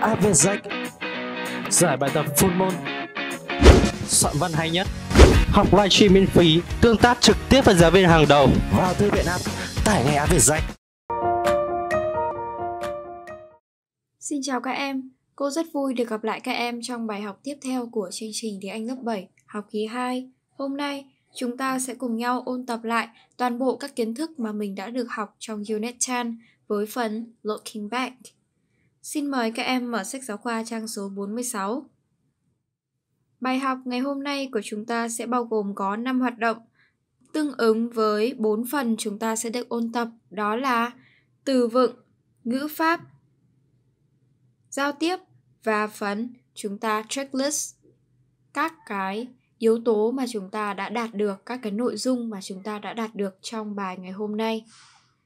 Avezak Giải bài tập full môn Soạn văn hay nhất Học livestream miễn phí Tương tác trực tiếp với giáo viên hàng đầu Vào thư viện app Tải ngay Avezak Xin chào các em Cô rất vui được gặp lại các em trong bài học tiếp theo của chương trình tiếng Anh lớp 7 học kỳ 2 Hôm nay chúng ta sẽ cùng nhau ôn tập lại toàn bộ các kiến thức mà mình đã được học trong Unit 10 với phần Looking Back. Xin mời các em mở sách giáo khoa trang số 46. Bài học ngày hôm nay của chúng ta sẽ bao gồm có 5 hoạt động tương ứng với 4 phần chúng ta sẽ được ôn tập đó là từ vựng, ngữ pháp, giao tiếp và phần chúng ta checklist các cái yếu tố mà chúng ta đã đạt được, các cái nội dung mà chúng ta đã đạt được trong bài ngày hôm nay.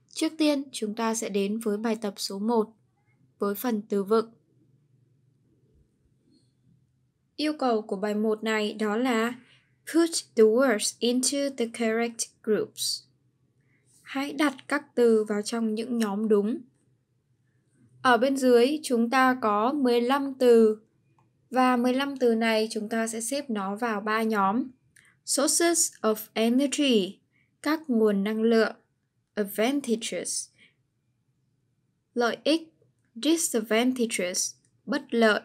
Trước tiên, chúng ta sẽ đến với bài tập số 1 với phần từ vựng. Yêu cầu của bài 1 này đó là Put the words into the correct groups. Hãy đặt các từ vào trong những nhóm đúng. Ở bên dưới chúng ta có 15 từ và 15 từ này chúng ta sẽ xếp nó vào 3 nhóm. Sources of energy, các nguồn năng lượng, advantages, lợi ích disadvantages, bất lợi.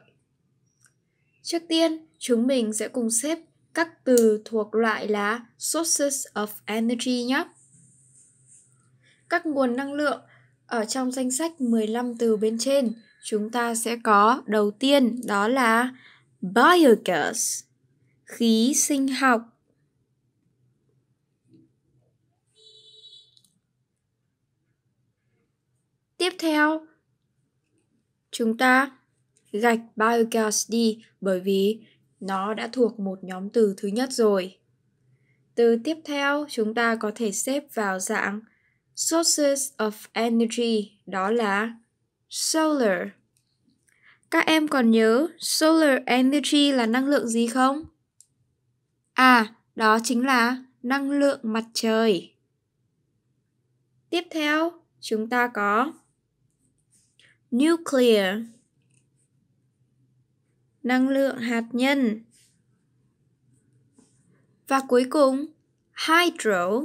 Trước tiên, chúng mình sẽ cùng xếp các từ thuộc loại là sources of energy nhé. Các nguồn năng lượng ở trong danh sách 15 từ bên trên, chúng ta sẽ có đầu tiên đó là biogas, khí sinh học. Tiếp theo chúng ta gạch biogas đi bởi vì nó đã thuộc một nhóm từ thứ nhất rồi. Từ tiếp theo chúng ta có thể xếp vào dạng sources of energy đó là solar. Các em còn nhớ solar energy là năng lượng gì không? À, đó chính là năng lượng mặt trời. Tiếp theo, chúng ta có nuclear năng lượng hạt nhân và cuối cùng hydro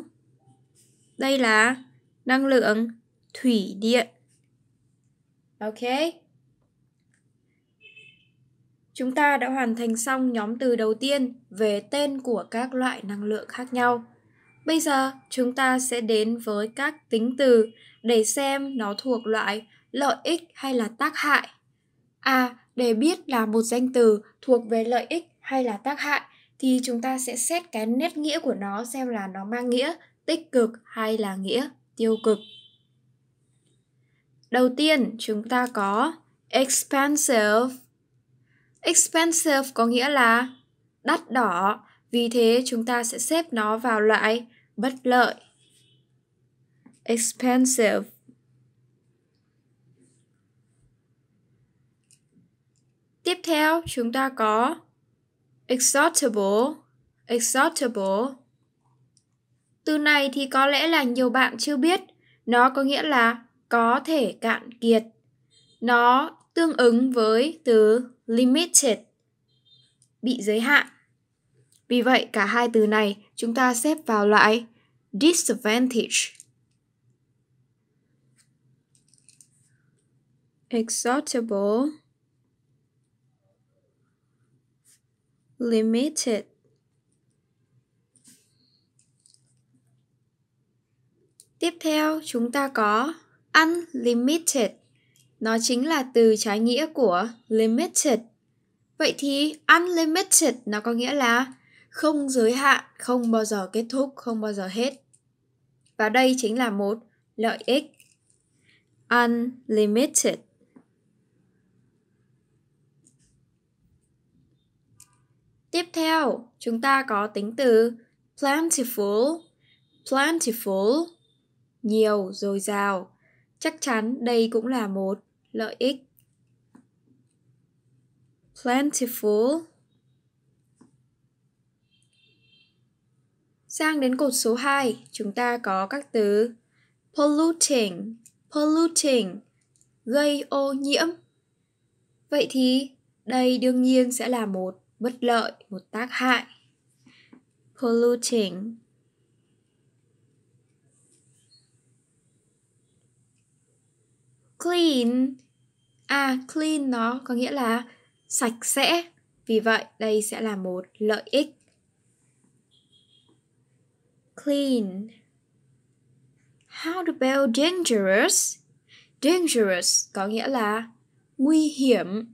đây là năng lượng thủy điện ok chúng ta đã hoàn thành xong nhóm từ đầu tiên về tên của các loại năng lượng khác nhau bây giờ chúng ta sẽ đến với các tính từ để xem nó thuộc loại lợi ích hay là tác hại. À, để biết là một danh từ thuộc về lợi ích hay là tác hại thì chúng ta sẽ xét cái nét nghĩa của nó xem là nó mang nghĩa tích cực hay là nghĩa tiêu cực. Đầu tiên chúng ta có expensive. Expensive có nghĩa là đắt đỏ, vì thế chúng ta sẽ xếp nó vào loại bất lợi. Expensive Tiếp theo chúng ta có exhortable, exhortable. Từ này thì có lẽ là nhiều bạn chưa biết, nó có nghĩa là có thể cạn kiệt. Nó tương ứng với từ limited, bị giới hạn. Vì vậy cả hai từ này chúng ta xếp vào loại disadvantage. Exhortable limited Tiếp theo chúng ta có unlimited. Nó chính là từ trái nghĩa của limited. Vậy thì unlimited nó có nghĩa là không giới hạn, không bao giờ kết thúc, không bao giờ hết. Và đây chính là một lợi ích unlimited. Tiếp theo, chúng ta có tính từ plentiful, plentiful, nhiều, dồi dào. Chắc chắn đây cũng là một lợi ích. Plentiful. Sang đến cột số 2, chúng ta có các từ polluting, polluting, gây ô nhiễm. Vậy thì đây đương nhiên sẽ là một bất lợi, một tác hại. Polluting Clean À, clean nó có nghĩa là sạch sẽ. Vì vậy, đây sẽ là một lợi ích. Clean How about dangerous? Dangerous có nghĩa là nguy hiểm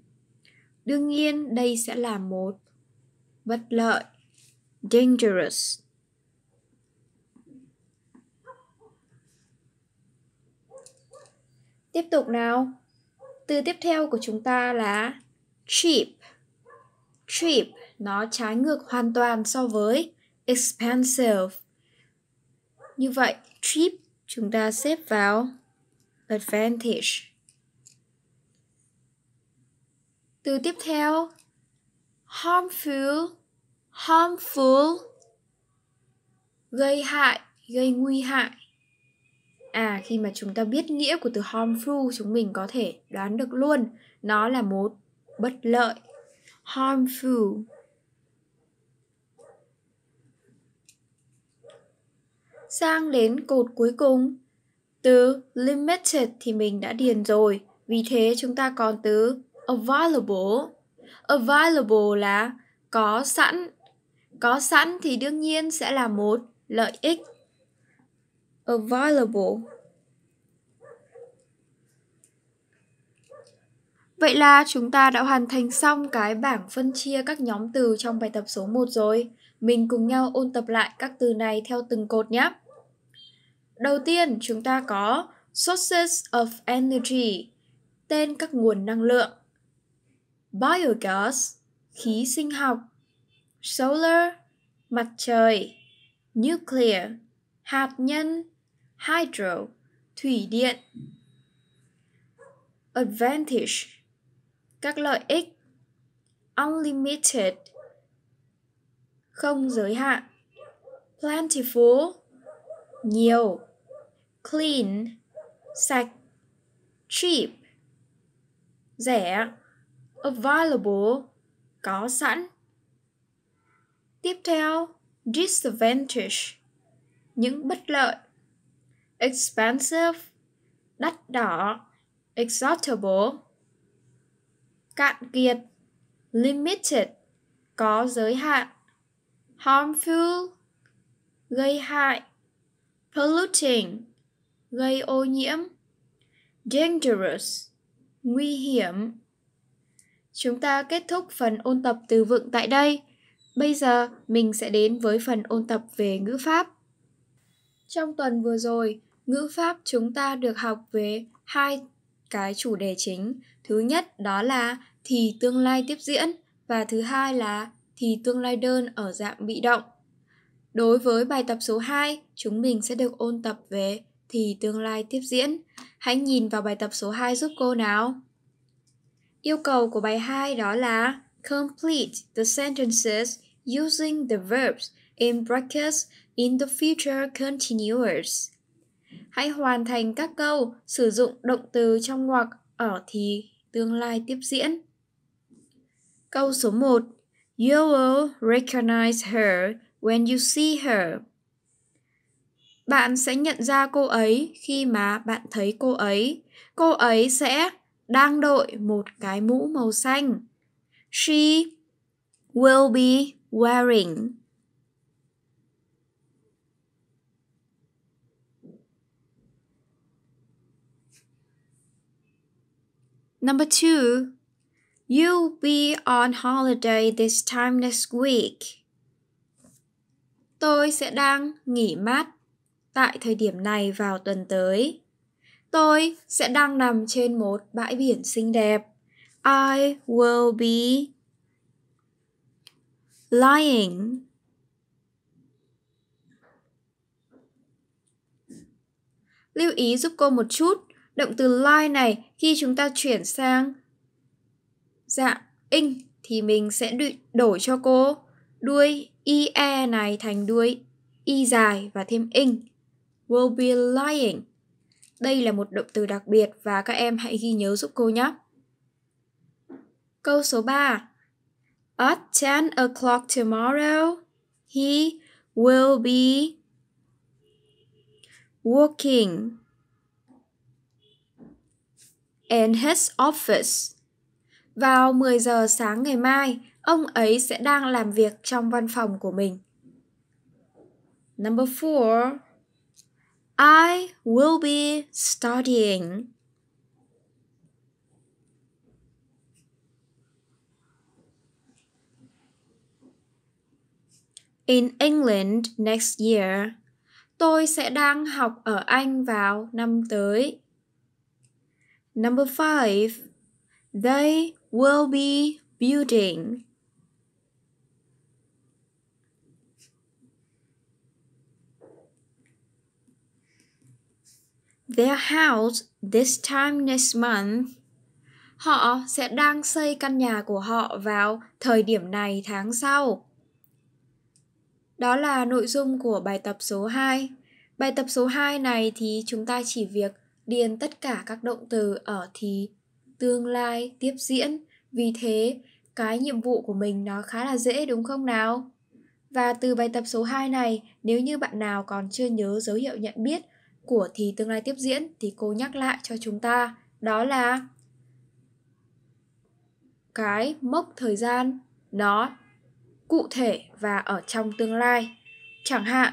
Đương nhiên đây sẽ là một bất lợi dangerous Tiếp tục nào. Từ tiếp theo của chúng ta là cheap. Cheap nó trái ngược hoàn toàn so với expensive. Như vậy, cheap chúng ta xếp vào advantage. từ tiếp theo harmful harmful gây hại gây nguy hại à khi mà chúng ta biết nghĩa của từ harmful chúng mình có thể đoán được luôn nó là một bất lợi harmful sang đến cột cuối cùng từ limited thì mình đã điền rồi vì thế chúng ta còn từ available available là có sẵn có sẵn thì đương nhiên sẽ là một lợi ích available Vậy là chúng ta đã hoàn thành xong cái bảng phân chia các nhóm từ trong bài tập số 1 rồi. Mình cùng nhau ôn tập lại các từ này theo từng cột nhé. Đầu tiên chúng ta có sources of energy, tên các nguồn năng lượng. Biogas, khí sinh học. Solar, mặt trời. Nuclear, hạt nhân. Hydro, thủy điện. Advantage, các lợi ích. Unlimited, không giới hạn. Plentiful, nhiều. Clean, sạch. Cheap, rẻ available có sẵn. Tiếp theo, disadvantage những bất lợi. Expensive đắt đỏ, exhaustible cạn kiệt, limited có giới hạn, harmful gây hại, polluting gây ô nhiễm, dangerous nguy hiểm Chúng ta kết thúc phần ôn tập từ vựng tại đây. Bây giờ mình sẽ đến với phần ôn tập về ngữ pháp. Trong tuần vừa rồi, ngữ pháp chúng ta được học về hai cái chủ đề chính. Thứ nhất đó là thì tương lai tiếp diễn và thứ hai là thì tương lai đơn ở dạng bị động. Đối với bài tập số 2, chúng mình sẽ được ôn tập về thì tương lai tiếp diễn. Hãy nhìn vào bài tập số 2 giúp cô nào. Yêu cầu của bài 2 đó là complete the sentences using the verbs in brackets in the future continuous. Hãy hoàn thành các câu sử dụng động từ trong ngoặc ở thì tương lai tiếp diễn. Câu số 1. You will recognize her when you see her. Bạn sẽ nhận ra cô ấy khi mà bạn thấy cô ấy. Cô ấy sẽ đang đội một cái mũ màu xanh. She will be wearing Number two, you'll be on holiday this time next week. Tôi sẽ đang nghỉ mát tại thời điểm này vào tuần tới. Tôi sẽ đang nằm trên một bãi biển xinh đẹp. I will be lying Lưu ý giúp cô một chút, động từ lie này khi chúng ta chuyển sang dạng ing thì mình sẽ đổi cho cô đuôi ie này thành đuôi y dài và thêm ing. Will be lying. Đây là một động từ đặc biệt và các em hãy ghi nhớ giúp cô nhé. Câu số 3 At 10 o'clock tomorrow, he will be working in his office. Vào 10 giờ sáng ngày mai, ông ấy sẽ đang làm việc trong văn phòng của mình. Number 4 I will be studying. in England next year. Tôi sẽ đang học ở Anh vào năm tới. Number five, They will be building. their house this time next month. Họ sẽ đang xây căn nhà của họ vào thời điểm này tháng sau. Đó là nội dung của bài tập số 2. Bài tập số 2 này thì chúng ta chỉ việc điền tất cả các động từ ở thì tương lai, tiếp diễn. Vì thế, cái nhiệm vụ của mình nó khá là dễ đúng không nào? Và từ bài tập số 2 này, nếu như bạn nào còn chưa nhớ dấu hiệu nhận biết của thì tương lai tiếp diễn thì cô nhắc lại cho chúng ta đó là cái mốc thời gian nó cụ thể và ở trong tương lai. Chẳng hạn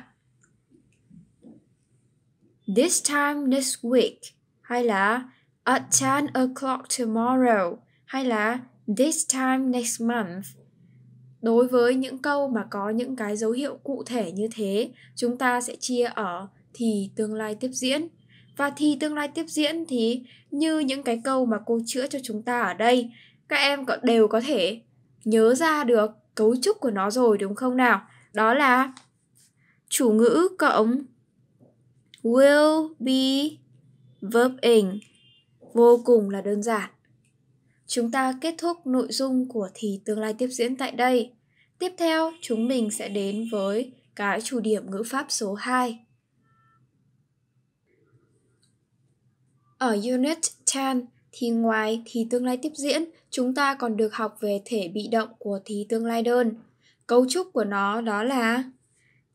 This time next week hay là at 10 o'clock tomorrow hay là this time next month. Đối với những câu mà có những cái dấu hiệu cụ thể như thế, chúng ta sẽ chia ở thì tương lai tiếp diễn và thì tương lai tiếp diễn thì như những cái câu mà cô chữa cho chúng ta ở đây các em đều có thể nhớ ra được cấu trúc của nó rồi đúng không nào đó là chủ ngữ cộng will be verb in vô cùng là đơn giản chúng ta kết thúc nội dung của thì tương lai tiếp diễn tại đây tiếp theo chúng mình sẽ đến với cái chủ điểm ngữ pháp số 2 Ở Unit 10 thì ngoài thì tương lai tiếp diễn, chúng ta còn được học về thể bị động của thì tương lai đơn. Cấu trúc của nó đó là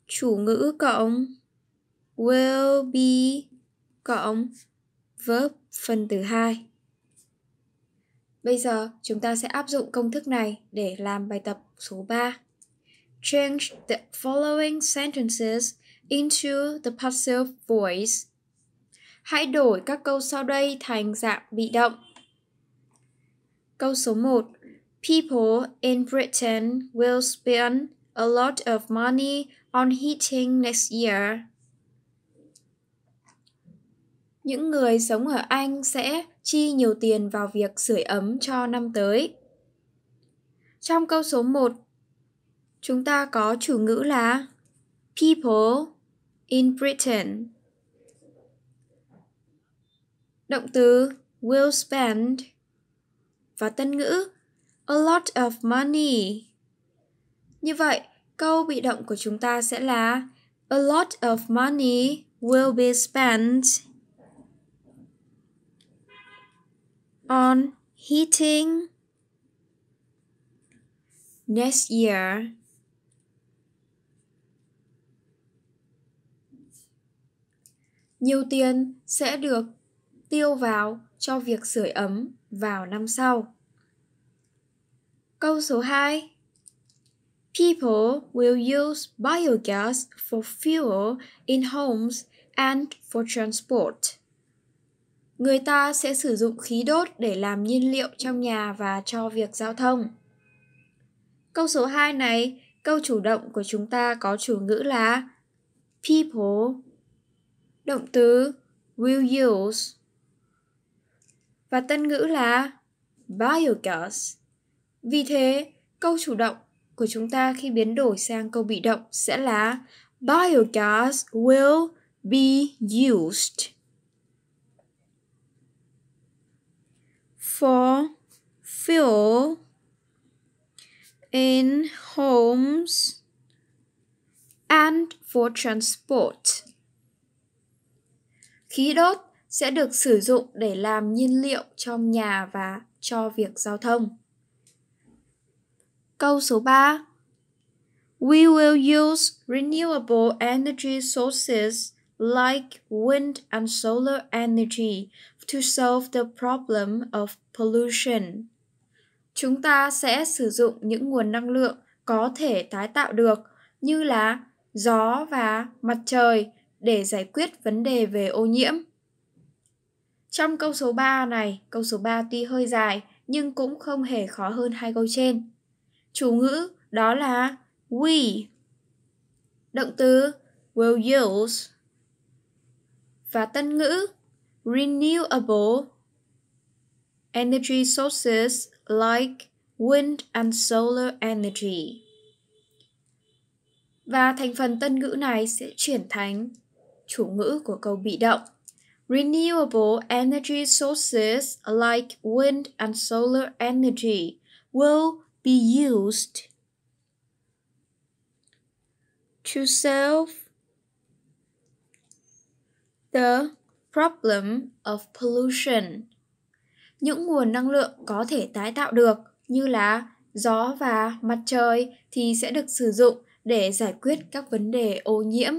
chủ ngữ cộng will be cộng verb phần từ 2. Bây giờ chúng ta sẽ áp dụng công thức này để làm bài tập số 3. Change the following sentences into the passive voice Hãy đổi các câu sau đây thành dạng bị động. Câu số 1. People in Britain will spend a lot of money on heating next year. Những người sống ở Anh sẽ chi nhiều tiền vào việc sưởi ấm cho năm tới. Trong câu số 1, chúng ta có chủ ngữ là people in Britain động từ will spend và tân ngữ a lot of money. Như vậy, câu bị động của chúng ta sẽ là a lot of money will be spent on heating next year. Nhiều tiền sẽ được tiêu vào cho việc sưởi ấm vào năm sau. Câu số 2 People will use biogas for fuel in homes and for transport. Người ta sẽ sử dụng khí đốt để làm nhiên liệu trong nhà và cho việc giao thông. Câu số 2 này, câu chủ động của chúng ta có chủ ngữ là people. Động từ will use và tân ngữ là biogas. Vì thế, câu chủ động của chúng ta khi biến đổi sang câu bị động sẽ là biogas will be used for fuel in homes and for transport. Khí đốt sẽ được sử dụng để làm nhiên liệu trong nhà và cho việc giao thông. Câu số 3 We will use renewable energy sources like wind and solar energy to solve the problem of pollution. Chúng ta sẽ sử dụng những nguồn năng lượng có thể tái tạo được như là gió và mặt trời để giải quyết vấn đề về ô nhiễm. Trong câu số 3 này, câu số 3 tuy hơi dài nhưng cũng không hề khó hơn hai câu trên. Chủ ngữ đó là we. Động từ will use. Và tân ngữ renewable energy sources like wind and solar energy. Và thành phần tân ngữ này sẽ chuyển thành chủ ngữ của câu bị động. Renewable energy sources like wind and solar energy will be used to solve the problem of pollution. Những nguồn năng lượng có thể tái tạo được như là gió và mặt trời thì sẽ được sử dụng để giải quyết các vấn đề ô nhiễm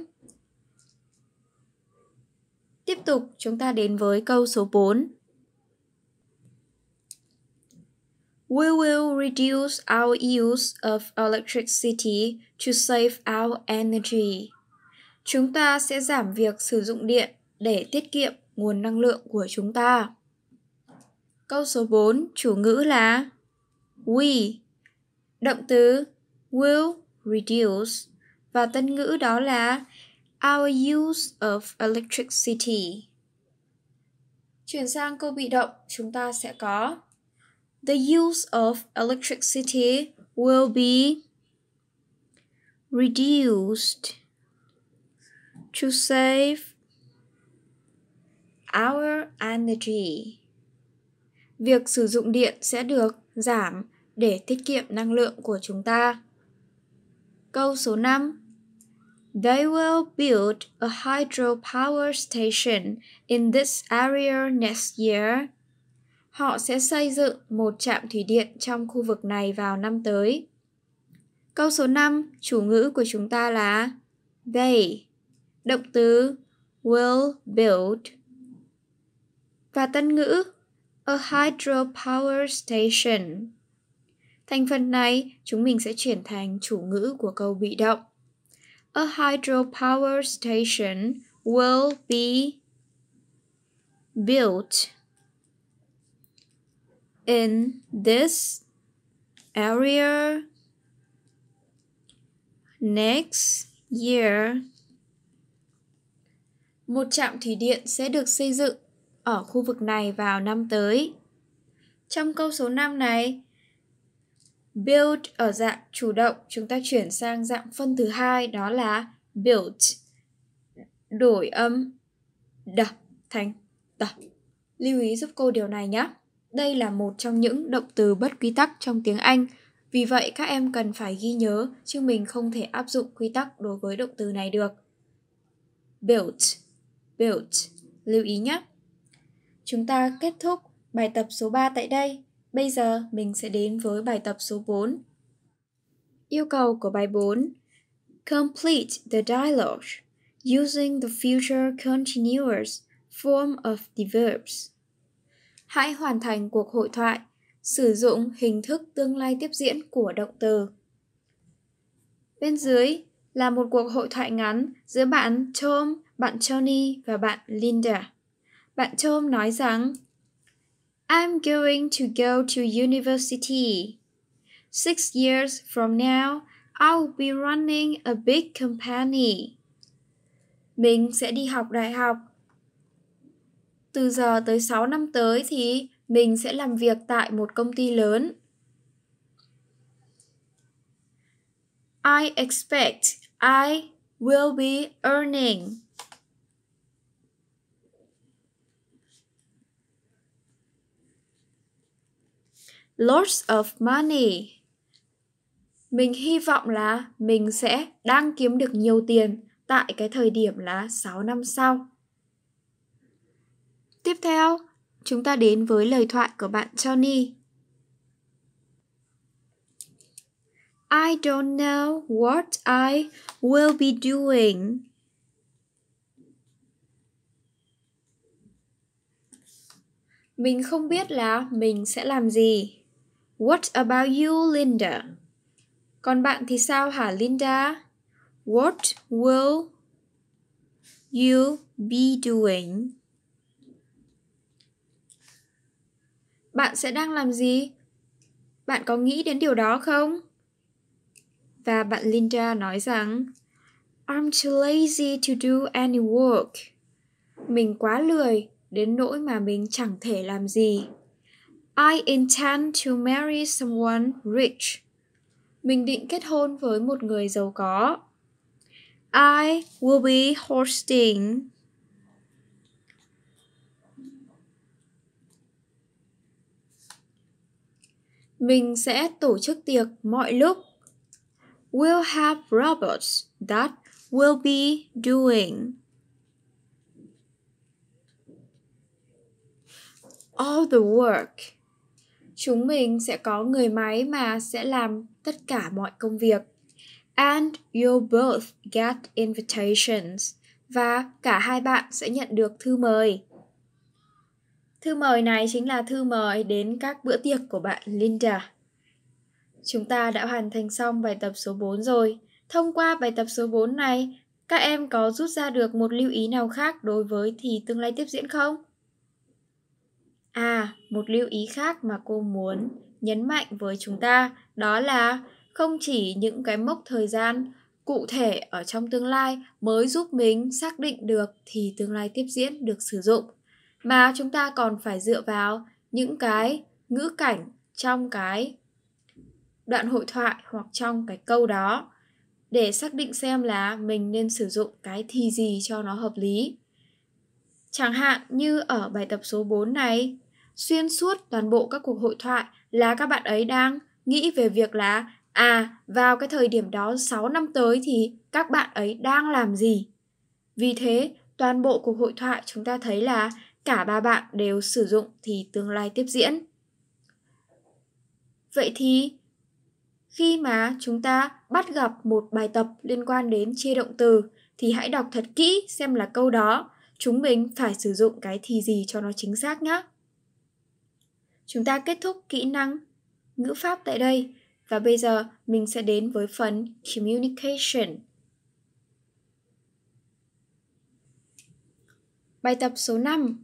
Tiếp tục, chúng ta đến với câu số 4. We will reduce our use of electricity to save our energy. Chúng ta sẽ giảm việc sử dụng điện để tiết kiệm nguồn năng lượng của chúng ta. Câu số 4, chủ ngữ là we. Động từ will reduce và tân ngữ đó là Our use of electricity. Chuyển sang câu bị động, chúng ta sẽ có The use of electricity will be reduced to save our energy. Việc sử dụng điện sẽ được giảm để tiết kiệm năng lượng của chúng ta. Câu số 5 They will build a hydropower station in this area next year. Họ sẽ xây dựng một trạm thủy điện trong khu vực này vào năm tới. Câu số 5, chủ ngữ của chúng ta là they. Động từ will build. Và tân ngữ a hydropower station. Thành phần này chúng mình sẽ chuyển thành chủ ngữ của câu bị động a hydropower station will be built in this area next year. Một trạm thủy điện sẽ được xây dựng ở khu vực này vào năm tới. Trong câu số 5 này, Build ở dạng chủ động chúng ta chuyển sang dạng phân thứ hai đó là built. Đổi âm đ thành t. Lưu ý giúp cô điều này nhé. Đây là một trong những động từ bất quy tắc trong tiếng Anh. Vì vậy các em cần phải ghi nhớ chứ mình không thể áp dụng quy tắc đối với động từ này được. Built, built, lưu ý nhé. Chúng ta kết thúc bài tập số 3 tại đây. Bây giờ mình sẽ đến với bài tập số 4. Yêu cầu của bài 4 Complete the dialogue using the future continuous form of the verbs. Hãy hoàn thành cuộc hội thoại sử dụng hình thức tương lai tiếp diễn của động từ. Bên dưới là một cuộc hội thoại ngắn giữa bạn Tom, bạn Johnny và bạn Linda. Bạn Tom nói rằng I'm going to go to university. Six years from now, I'll be running a big company. Mình sẽ đi học đại học. Từ giờ tới 6 năm tới thì mình sẽ làm việc tại một công ty lớn. I expect I will be earning lots of money. Mình hy vọng là mình sẽ đang kiếm được nhiều tiền tại cái thời điểm là 6 năm sau. Tiếp theo, chúng ta đến với lời thoại của bạn Johnny. I don't know what I will be doing. Mình không biết là mình sẽ làm gì. What about you, Linda? Còn bạn thì sao hả Linda? What will you be doing? Bạn sẽ đang làm gì? Bạn có nghĩ đến điều đó không? Và bạn Linda nói rằng I'm too lazy to do any work. Mình quá lười đến nỗi mà mình chẳng thể làm gì. I intend to marry someone rich. Mình định kết hôn với một người giàu có. I will be hosting. Mình sẽ tổ chức tiệc mọi lúc. We'll have robots that will be doing. All the work chúng mình sẽ có người máy mà sẽ làm tất cả mọi công việc. And you both get invitations. Và cả hai bạn sẽ nhận được thư mời. Thư mời này chính là thư mời đến các bữa tiệc của bạn Linda. Chúng ta đã hoàn thành xong bài tập số 4 rồi. Thông qua bài tập số 4 này, các em có rút ra được một lưu ý nào khác đối với thì tương lai tiếp diễn không? À, một lưu ý khác mà cô muốn nhấn mạnh với chúng ta đó là không chỉ những cái mốc thời gian cụ thể ở trong tương lai mới giúp mình xác định được thì tương lai tiếp diễn được sử dụng mà chúng ta còn phải dựa vào những cái ngữ cảnh trong cái đoạn hội thoại hoặc trong cái câu đó để xác định xem là mình nên sử dụng cái thì gì cho nó hợp lý Chẳng hạn như ở bài tập số 4 này, xuyên suốt toàn bộ các cuộc hội thoại là các bạn ấy đang nghĩ về việc là à vào cái thời điểm đó 6 năm tới thì các bạn ấy đang làm gì. Vì thế, toàn bộ cuộc hội thoại chúng ta thấy là cả ba bạn đều sử dụng thì tương lai tiếp diễn. Vậy thì khi mà chúng ta bắt gặp một bài tập liên quan đến chia động từ thì hãy đọc thật kỹ xem là câu đó chúng mình phải sử dụng cái thì gì cho nó chính xác nhé. Chúng ta kết thúc kỹ năng ngữ pháp tại đây và bây giờ mình sẽ đến với phần communication. Bài tập số 5.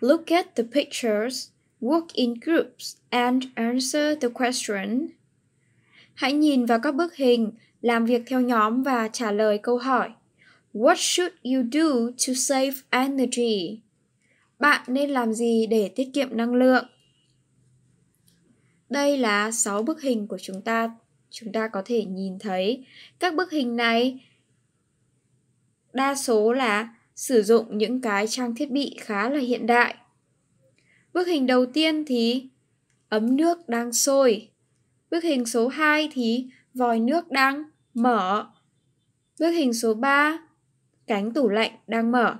Look at the pictures, work in groups and answer the question. Hãy nhìn vào các bức hình, làm việc theo nhóm và trả lời câu hỏi. What should you do to save energy? Bạn nên làm gì để tiết kiệm năng lượng? Đây là 6 bức hình của chúng ta. Chúng ta có thể nhìn thấy các bức hình này đa số là sử dụng những cái trang thiết bị khá là hiện đại. Bức hình đầu tiên thì ấm nước đang sôi. Bức hình số 2 thì vòi nước đang mở. Bức hình số 3 cánh tủ lạnh đang mở.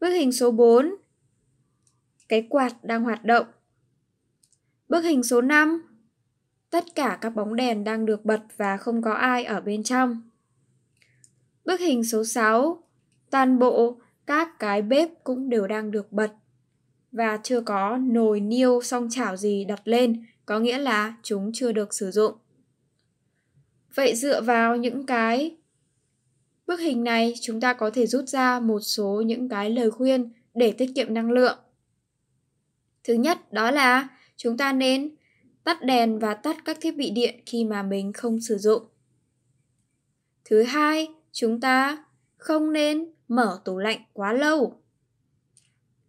Bức hình số 4. Cái quạt đang hoạt động. Bức hình số 5. Tất cả các bóng đèn đang được bật và không có ai ở bên trong. Bức hình số 6. Toàn bộ các cái bếp cũng đều đang được bật và chưa có nồi niêu song chảo gì đặt lên, có nghĩa là chúng chưa được sử dụng. Vậy dựa vào những cái Bức hình này chúng ta có thể rút ra một số những cái lời khuyên để tiết kiệm năng lượng. Thứ nhất đó là chúng ta nên tắt đèn và tắt các thiết bị điện khi mà mình không sử dụng. Thứ hai, chúng ta không nên mở tủ lạnh quá lâu.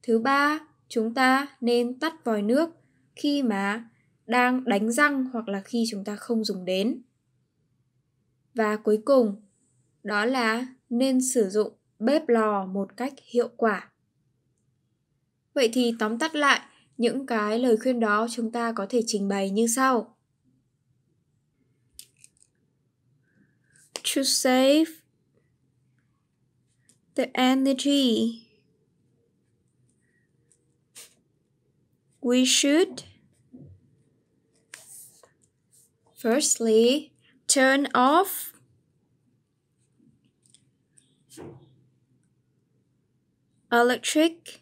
Thứ ba, chúng ta nên tắt vòi nước khi mà đang đánh răng hoặc là khi chúng ta không dùng đến. Và cuối cùng, đó là nên sử dụng bếp lò một cách hiệu quả. Vậy thì tóm tắt lại, những cái lời khuyên đó chúng ta có thể trình bày như sau. To save the energy we should firstly turn off electric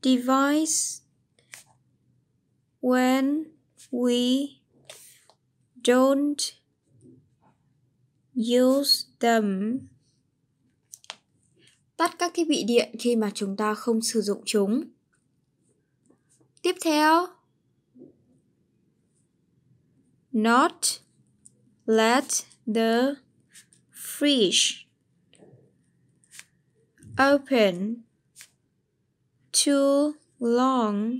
device when we don't use them. Tắt các thiết bị điện khi mà chúng ta không sử dụng chúng. Tiếp theo. Not let the fridge open too long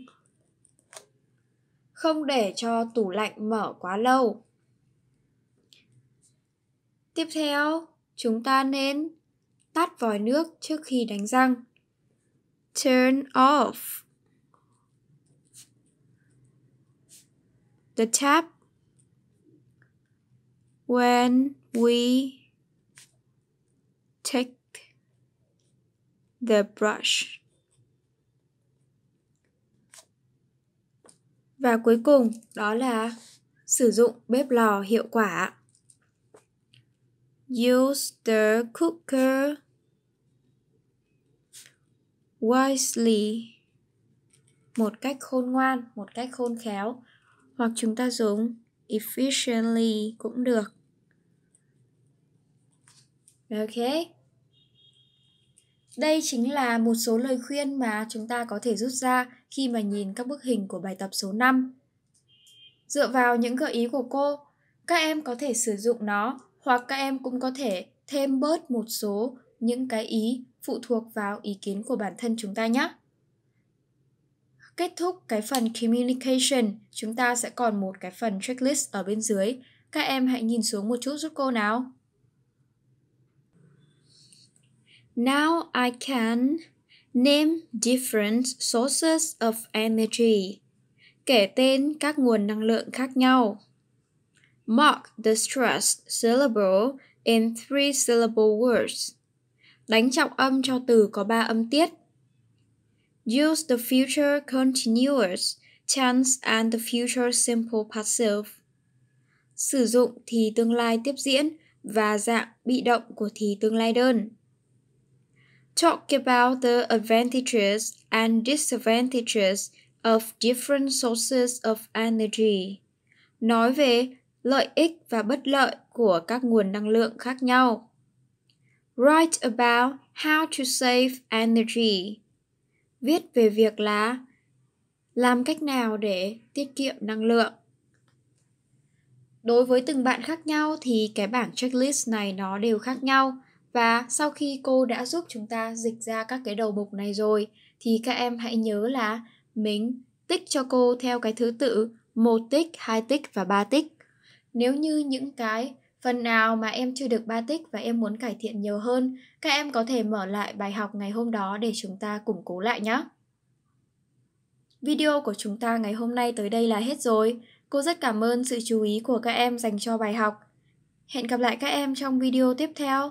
không để cho tủ lạnh mở quá lâu tiếp theo chúng ta nên tắt vòi nước trước khi đánh răng turn off the tap when we take the brush. Và cuối cùng đó là sử dụng bếp lò hiệu quả. Use the cooker wisely. Một cách khôn ngoan, một cách khôn khéo. Hoặc chúng ta dùng efficiently cũng được. Okay. Đây chính là một số lời khuyên mà chúng ta có thể rút ra khi mà nhìn các bức hình của bài tập số 5. Dựa vào những gợi ý của cô, các em có thể sử dụng nó hoặc các em cũng có thể thêm bớt một số những cái ý phụ thuộc vào ý kiến của bản thân chúng ta nhé. Kết thúc cái phần communication, chúng ta sẽ còn một cái phần checklist ở bên dưới. Các em hãy nhìn xuống một chút giúp cô nào. Now I can name different sources of energy. Kể tên các nguồn năng lượng khác nhau. Mark the stressed syllable in three syllable words. Đánh trọng âm cho từ có ba âm tiết. Use the future continuous, tense and the future simple passive. Sử dụng thì tương lai tiếp diễn và dạng bị động của thì tương lai đơn talk about the advantages and disadvantages of different sources of energy. Nói về lợi ích và bất lợi của các nguồn năng lượng khác nhau. Write about how to save energy. Viết về việc là làm cách nào để tiết kiệm năng lượng. Đối với từng bạn khác nhau thì cái bảng checklist này nó đều khác nhau và sau khi cô đã giúp chúng ta dịch ra các cái đầu mục này rồi thì các em hãy nhớ là mình tích cho cô theo cái thứ tự một tích, hai tích và ba tích. Nếu như những cái phần nào mà em chưa được ba tích và em muốn cải thiện nhiều hơn, các em có thể mở lại bài học ngày hôm đó để chúng ta củng cố lại nhé. Video của chúng ta ngày hôm nay tới đây là hết rồi. Cô rất cảm ơn sự chú ý của các em dành cho bài học. Hẹn gặp lại các em trong video tiếp theo